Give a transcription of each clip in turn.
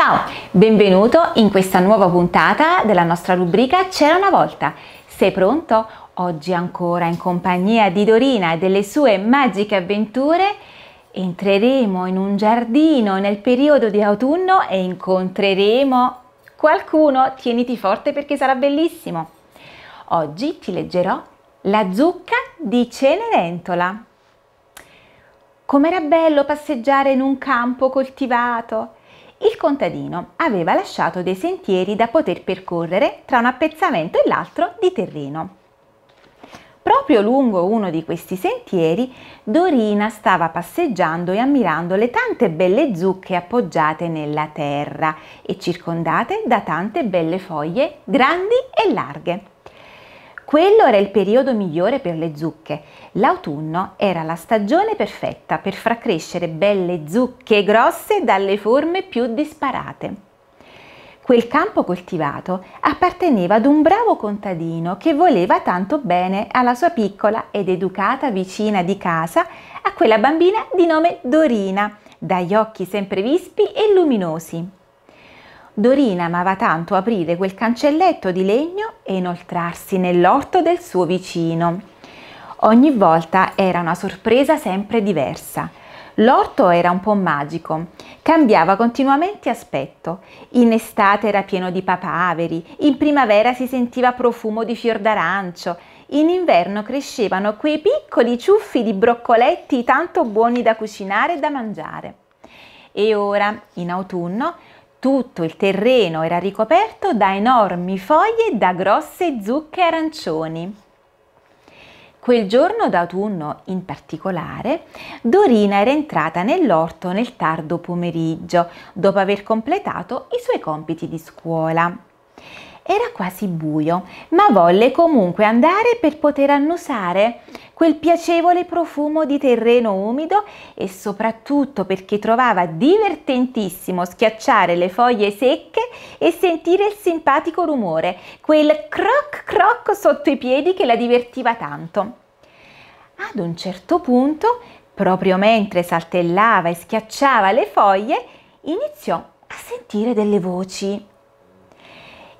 Ciao, benvenuto in questa nuova puntata della nostra rubrica C'era una volta. Sei pronto? Oggi ancora in compagnia di Dorina e delle sue magiche avventure entreremo in un giardino nel periodo di autunno e incontreremo qualcuno. Tieniti forte perché sarà bellissimo. Oggi ti leggerò La zucca di Cenerentola. Com'era bello passeggiare in un campo coltivato il contadino aveva lasciato dei sentieri da poter percorrere tra un appezzamento e l'altro di terreno. Proprio lungo uno di questi sentieri, Dorina stava passeggiando e ammirando le tante belle zucche appoggiate nella terra e circondate da tante belle foglie grandi e larghe. Quello era il periodo migliore per le zucche. L'autunno era la stagione perfetta per far crescere belle zucche grosse dalle forme più disparate. Quel campo coltivato apparteneva ad un bravo contadino che voleva tanto bene alla sua piccola ed educata vicina di casa, a quella bambina di nome Dorina, dagli occhi sempre vispi e luminosi. Dorina amava tanto aprire quel cancelletto di legno e inoltrarsi nell'orto del suo vicino. Ogni volta era una sorpresa sempre diversa. L'orto era un po' magico, cambiava continuamente aspetto. In estate era pieno di papaveri, in primavera si sentiva profumo di fior d'arancio, in inverno crescevano quei piccoli ciuffi di broccoletti tanto buoni da cucinare e da mangiare. E ora, in autunno, tutto il terreno era ricoperto da enormi foglie e da grosse zucche arancioni. Quel giorno d'autunno in particolare, Dorina era entrata nell'orto nel tardo pomeriggio, dopo aver completato i suoi compiti di scuola. Era quasi buio, ma volle comunque andare per poter annusare quel piacevole profumo di terreno umido e soprattutto perché trovava divertentissimo schiacciare le foglie secche e sentire il simpatico rumore, quel croc croc sotto i piedi che la divertiva tanto. Ad un certo punto, proprio mentre saltellava e schiacciava le foglie, iniziò a sentire delle voci.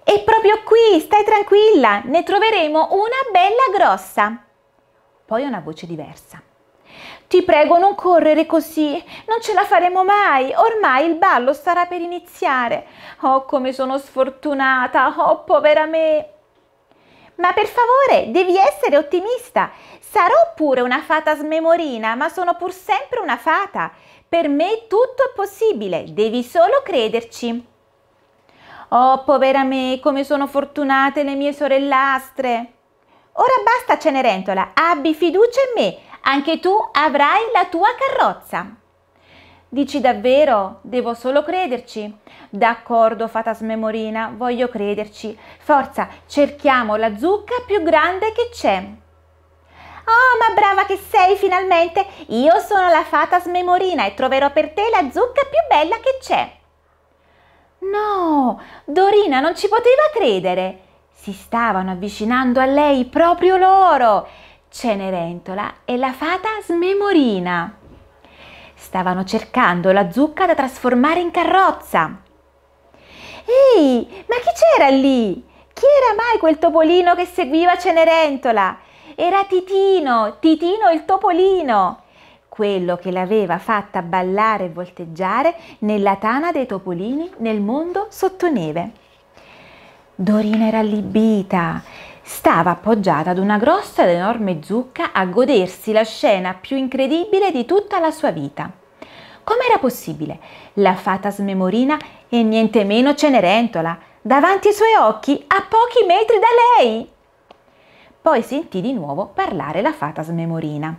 E proprio qui, stai tranquilla, ne troveremo una bella grossa. Poi una voce diversa. Ti prego non correre così, non ce la faremo mai, ormai il ballo starà per iniziare. Oh, come sono sfortunata, oh, povera me. Ma per favore, devi essere ottimista. Sarò pure una fata smemorina, ma sono pur sempre una fata. Per me tutto è possibile, devi solo crederci. Oh, povera me, come sono fortunate le mie sorellastre. Ora basta Cenerentola, abbi fiducia in me, anche tu avrai la tua carrozza. Dici davvero? Devo solo crederci. D'accordo, fata smemorina, voglio crederci. Forza, cerchiamo la zucca più grande che c'è. Oh, ma brava che sei finalmente! Io sono la fata smemorina e troverò per te la zucca più bella che c'è. No, Dorina non ci poteva credere. Si stavano avvicinando a lei proprio loro, Cenerentola e la fata smemorina. Stavano cercando la zucca da trasformare in carrozza. Ehi, ma chi c'era lì? Chi era mai quel topolino che seguiva Cenerentola? Era Titino, Titino il topolino, quello che l'aveva fatta ballare e volteggiare nella tana dei topolini nel mondo sottoneve. Dorina era allibita. Stava appoggiata ad una grossa ed enorme zucca a godersi la scena più incredibile di tutta la sua vita. Com'era possibile? La fata smemorina e niente meno Cenerentola, davanti ai suoi occhi, a pochi metri da lei! Poi sentì di nuovo parlare la fata smemorina.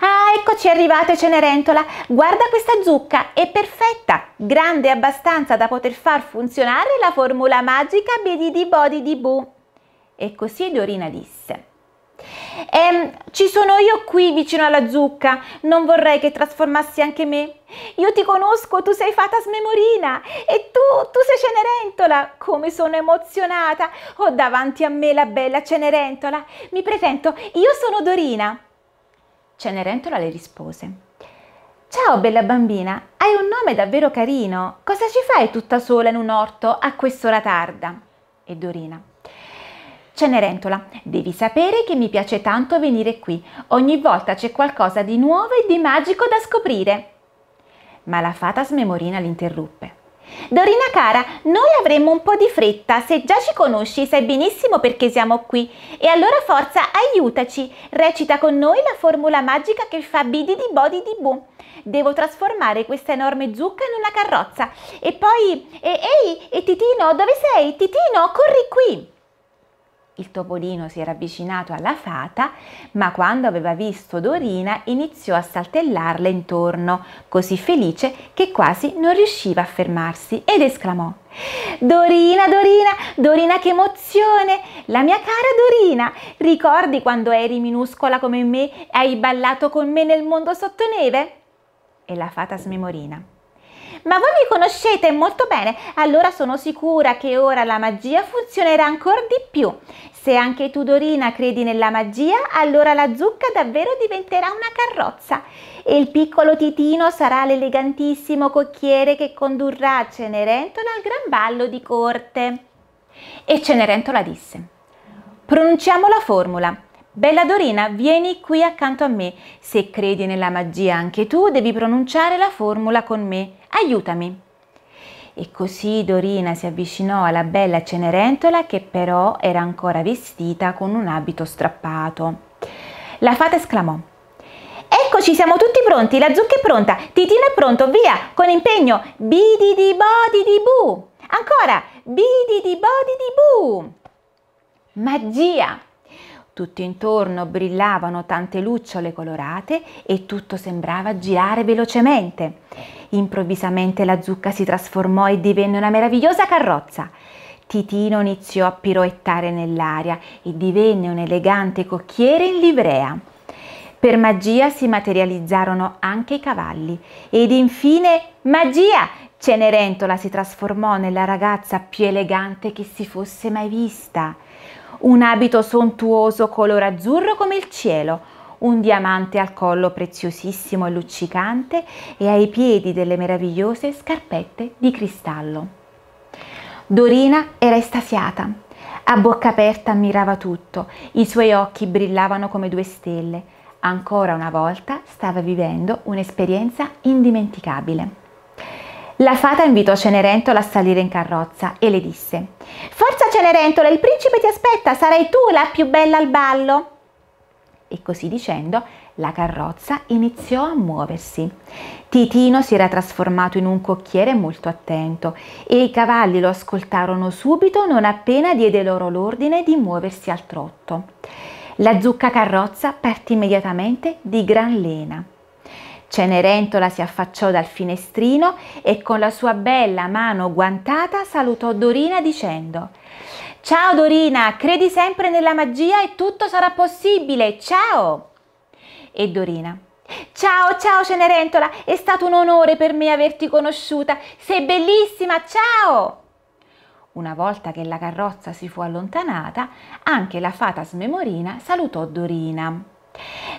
Ah, eccoci arrivate Cenerentola, guarda questa zucca, è perfetta, grande abbastanza da poter far funzionare la formula magica BDD Body di Boo. E così Dorina disse. Ehm, ci sono io qui vicino alla zucca, non vorrei che trasformassi anche me. Io ti conosco, tu sei fata smemorina e tu, tu sei Cenerentola. Come sono emozionata, ho davanti a me la bella Cenerentola. Mi presento, io sono Dorina. Cenerentola le rispose. Ciao bella bambina, hai un nome davvero carino. Cosa ci fai tutta sola in un orto a quest'ora tarda? E Dorina. Cenerentola, devi sapere che mi piace tanto venire qui. Ogni volta c'è qualcosa di nuovo e di magico da scoprire. Ma la fata smemorina l'interruppe. Dorina cara, noi avremmo un po' di fretta, se già ci conosci sai benissimo perché siamo qui. E allora forza, aiutaci! Recita con noi la formula magica che fa bidi di bodi di bu. Devo trasformare questa enorme zucca in una carrozza. E poi... E, ehi, e Titino, dove sei? Titino, corri qui! Il topolino si era avvicinato alla fata, ma quando aveva visto Dorina iniziò a saltellarle intorno, così felice che quasi non riusciva a fermarsi ed esclamò Dorina, Dorina, Dorina che emozione! La mia cara Dorina, ricordi quando eri minuscola come me e hai ballato con me nel mondo sottoneve? E la fata smemorina ma voi mi conoscete molto bene, allora sono sicura che ora la magia funzionerà ancora di più. Se anche tu Dorina credi nella magia, allora la zucca davvero diventerà una carrozza e il piccolo Titino sarà l'elegantissimo cocchiere che condurrà Cenerentola al gran ballo di corte. E Cenerentola disse, pronunciamo la formula. Bella Dorina, vieni qui accanto a me. Se credi nella magia anche tu, devi pronunciare la formula con me aiutami. E così Dorina si avvicinò alla bella Cenerentola che però era ancora vestita con un abito strappato. La fata esclamò Eccoci, siamo tutti pronti, la zucca è pronta, Titino è pronto, via, con impegno, bidi bodi di bu! Ancora, bidi bodi di bu! Magia! Tutto intorno brillavano tante lucciole colorate e tutto sembrava girare velocemente. Improvvisamente la zucca si trasformò e divenne una meravigliosa carrozza. Titino iniziò a piroettare nell'aria e divenne un elegante cocchiere in livrea. Per magia si materializzarono anche i cavalli ed infine magia! Cenerentola si trasformò nella ragazza più elegante che si fosse mai vista un abito sontuoso color azzurro come il cielo, un diamante al collo preziosissimo e luccicante e ai piedi delle meravigliose scarpette di cristallo. Dorina era estasiata. A bocca aperta ammirava tutto, i suoi occhi brillavano come due stelle. Ancora una volta stava vivendo un'esperienza indimenticabile. La fata invitò Cenerentola a salire in carrozza e le disse Forza Cenerentola, il principe ti aspetta, sarai tu la più bella al ballo. E così dicendo, la carrozza iniziò a muoversi. Titino si era trasformato in un cocchiere molto attento e i cavalli lo ascoltarono subito non appena diede loro l'ordine di muoversi al trotto. La zucca carrozza partì immediatamente di gran lena. Cenerentola si affacciò dal finestrino e con la sua bella mano guantata salutò Dorina dicendo Ciao Dorina, credi sempre nella magia e tutto sarà possibile, ciao! E Dorina Ciao, ciao Cenerentola, è stato un onore per me averti conosciuta, sei bellissima, ciao! Una volta che la carrozza si fu allontanata, anche la fata smemorina salutò Dorina.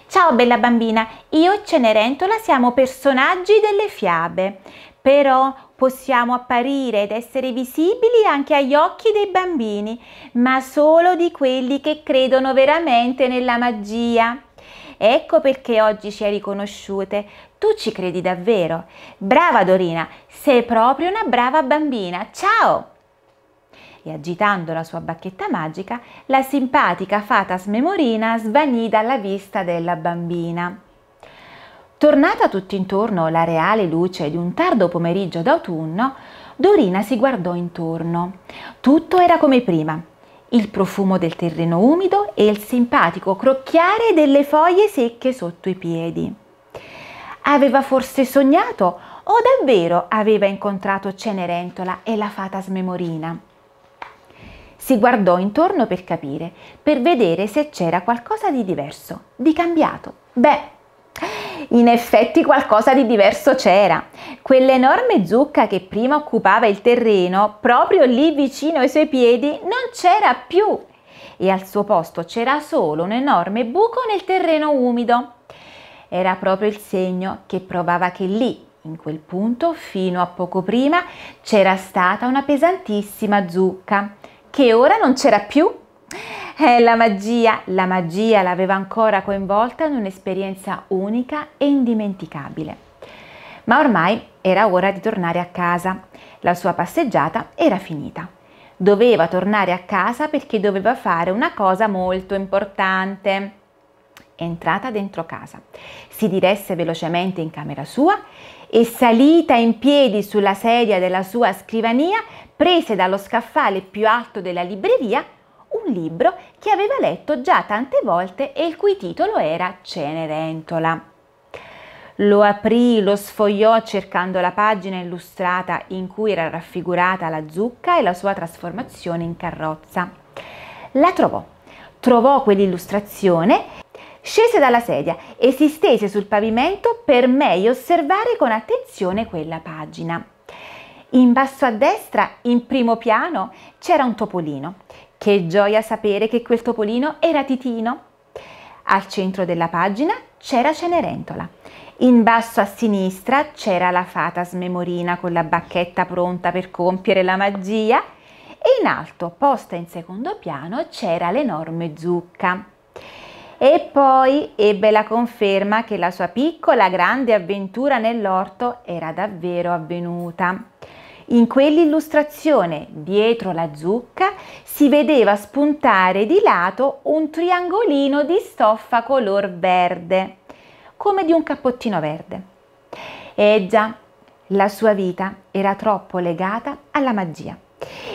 Ciao bella bambina, io e Cenerentola siamo personaggi delle fiabe, però possiamo apparire ed essere visibili anche agli occhi dei bambini, ma solo di quelli che credono veramente nella magia. Ecco perché oggi ci hai riconosciute. Tu ci credi davvero. Brava Dorina, sei proprio una brava bambina. Ciao! e agitando la sua bacchetta magica, la simpatica fata smemorina svanì dalla vista della bambina. Tornata tutt'intorno la reale luce di un tardo pomeriggio d'autunno, Dorina si guardò intorno. Tutto era come prima. Il profumo del terreno umido e il simpatico crocchiare delle foglie secche sotto i piedi. Aveva forse sognato o davvero aveva incontrato Cenerentola e la fata smemorina? Si guardò intorno per capire, per vedere se c'era qualcosa di diverso, di cambiato. Beh, in effetti qualcosa di diverso c'era. Quell'enorme zucca che prima occupava il terreno, proprio lì vicino ai suoi piedi, non c'era più. E al suo posto c'era solo un enorme buco nel terreno umido. Era proprio il segno che provava che lì, in quel punto, fino a poco prima, c'era stata una pesantissima zucca che ora non c'era più. Eh, la magia, la magia l'aveva ancora coinvolta in un'esperienza unica e indimenticabile. Ma ormai era ora di tornare a casa. La sua passeggiata era finita. Doveva tornare a casa perché doveva fare una cosa molto importante entrata dentro casa. Si diresse velocemente in camera sua e salita in piedi sulla sedia della sua scrivania, prese dallo scaffale più alto della libreria un libro che aveva letto già tante volte e il cui titolo era Cenerentola. Lo aprì, lo sfogliò cercando la pagina illustrata in cui era raffigurata la zucca e la sua trasformazione in carrozza. La trovò, trovò quell'illustrazione Scese dalla sedia e si stese sul pavimento per meglio osservare con attenzione quella pagina. In basso a destra, in primo piano, c'era un topolino. Che gioia sapere che quel topolino era Titino. Al centro della pagina c'era Cenerentola. In basso a sinistra c'era la fata smemorina con la bacchetta pronta per compiere la magia e in alto, posta in secondo piano, c'era l'enorme zucca e poi ebbe la conferma che la sua piccola grande avventura nell'orto era davvero avvenuta. In quell'illustrazione, dietro la zucca, si vedeva spuntare di lato un triangolino di stoffa color verde, come di un cappottino verde. E eh già, la sua vita era troppo legata alla magia.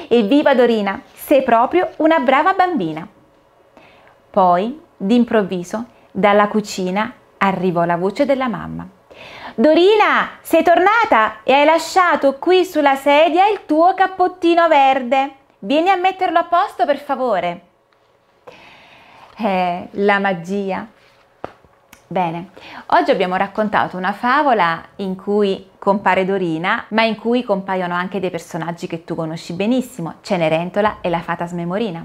Evviva Dorina, sei proprio una brava bambina! Poi D'improvviso, dalla cucina arrivò la voce della mamma. Dorina, sei tornata e hai lasciato qui sulla sedia il tuo cappottino verde. Vieni a metterlo a posto per favore. Eh, la magia Bene, oggi abbiamo raccontato una favola in cui compare Dorina, ma in cui compaiono anche dei personaggi che tu conosci benissimo, Cenerentola e la fata smemorina.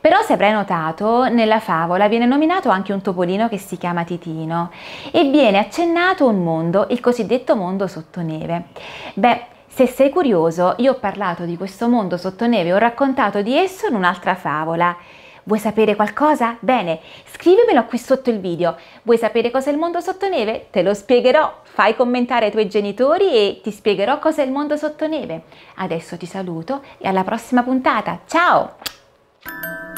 Però se avrai notato, nella favola viene nominato anche un topolino che si chiama Titino e viene accennato un mondo, il cosiddetto mondo sottoneve. Beh, se sei curioso, io ho parlato di questo mondo sottoneve e ho raccontato di esso in un'altra favola Vuoi sapere qualcosa? Bene, scrivimelo qui sotto il video. Vuoi sapere cosa è il mondo sottoneve? Te lo spiegherò. Fai commentare ai tuoi genitori e ti spiegherò cosa è il mondo sottoneve. Adesso ti saluto e alla prossima puntata. Ciao!